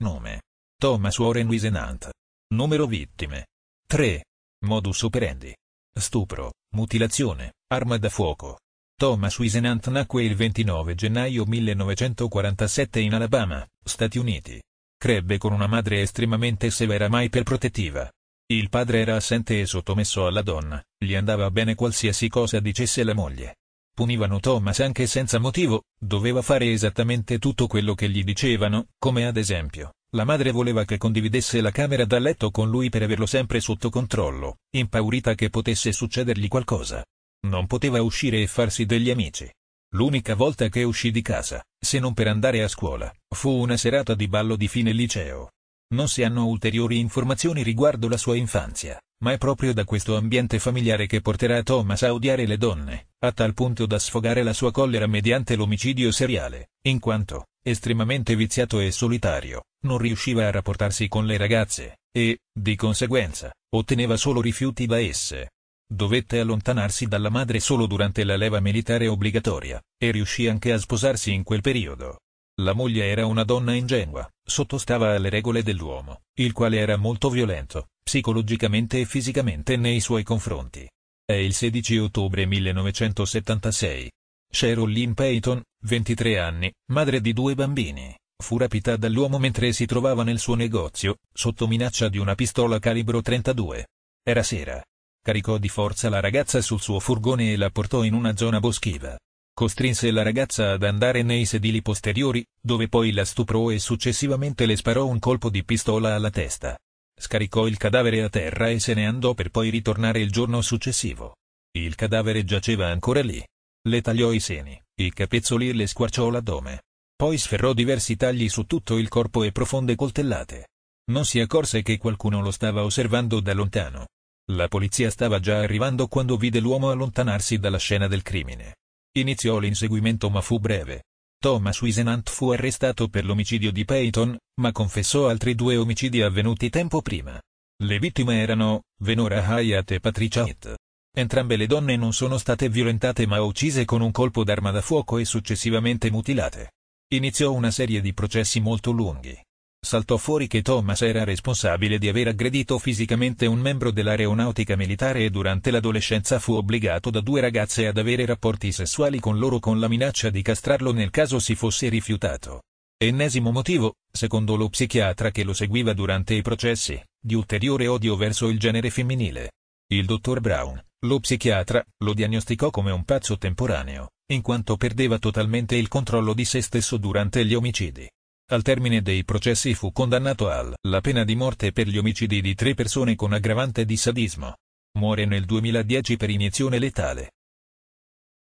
Nome. Thomas Warren Wisenant. Numero vittime. 3. Modus operandi. Stupro, mutilazione, arma da fuoco. Thomas Wisenant nacque il 29 gennaio 1947 in Alabama, Stati Uniti. Crebbe con una madre estremamente severa ma iperprotettiva. Il padre era assente e sottomesso alla donna, gli andava bene qualsiasi cosa dicesse la moglie punivano Thomas anche senza motivo, doveva fare esattamente tutto quello che gli dicevano, come ad esempio, la madre voleva che condividesse la camera da letto con lui per averlo sempre sotto controllo, impaurita che potesse succedergli qualcosa. Non poteva uscire e farsi degli amici. L'unica volta che uscì di casa, se non per andare a scuola, fu una serata di ballo di fine liceo. Non si hanno ulteriori informazioni riguardo la sua infanzia, ma è proprio da questo ambiente familiare che porterà Thomas a odiare le donne, a tal punto da sfogare la sua collera mediante l'omicidio seriale, in quanto, estremamente viziato e solitario, non riusciva a rapportarsi con le ragazze, e, di conseguenza, otteneva solo rifiuti da esse. Dovette allontanarsi dalla madre solo durante la leva militare obbligatoria, e riuscì anche a sposarsi in quel periodo. La moglie era una donna ingenua, sottostava alle regole dell'uomo, il quale era molto violento, psicologicamente e fisicamente nei suoi confronti, è il 16 ottobre 1976. Cheryl Lynn Payton, 23 anni, madre di due bambini, fu rapita dall'uomo mentre si trovava nel suo negozio, sotto minaccia di una pistola calibro 32. Era sera. Caricò di forza la ragazza sul suo furgone e la portò in una zona boschiva. Costrinse la ragazza ad andare nei sedili posteriori, dove poi la stuprò e successivamente le sparò un colpo di pistola alla testa scaricò il cadavere a terra e se ne andò per poi ritornare il giorno successivo. Il cadavere giaceva ancora lì. Le tagliò i seni, i capezzoli e le squarciò l'addome. Poi sferrò diversi tagli su tutto il corpo e profonde coltellate. Non si accorse che qualcuno lo stava osservando da lontano. La polizia stava già arrivando quando vide l'uomo allontanarsi dalla scena del crimine. Iniziò l'inseguimento ma fu breve. Thomas Wisenant fu arrestato per l'omicidio di Peyton, ma confessò altri due omicidi avvenuti tempo prima. Le vittime erano, Venora Hyatt e Patricia Heath. Entrambe le donne non sono state violentate ma uccise con un colpo d'arma da fuoco e successivamente mutilate. Iniziò una serie di processi molto lunghi saltò fuori che Thomas era responsabile di aver aggredito fisicamente un membro dell'aeronautica militare e durante l'adolescenza fu obbligato da due ragazze ad avere rapporti sessuali con loro con la minaccia di castrarlo nel caso si fosse rifiutato. Ennesimo motivo, secondo lo psichiatra che lo seguiva durante i processi, di ulteriore odio verso il genere femminile. Il dottor Brown, lo psichiatra, lo diagnosticò come un pazzo temporaneo, in quanto perdeva totalmente il controllo di se stesso durante gli omicidi. Al termine dei processi fu condannato alla pena di morte per gli omicidi di tre persone con aggravante di sadismo. Muore nel 2010 per iniezione letale.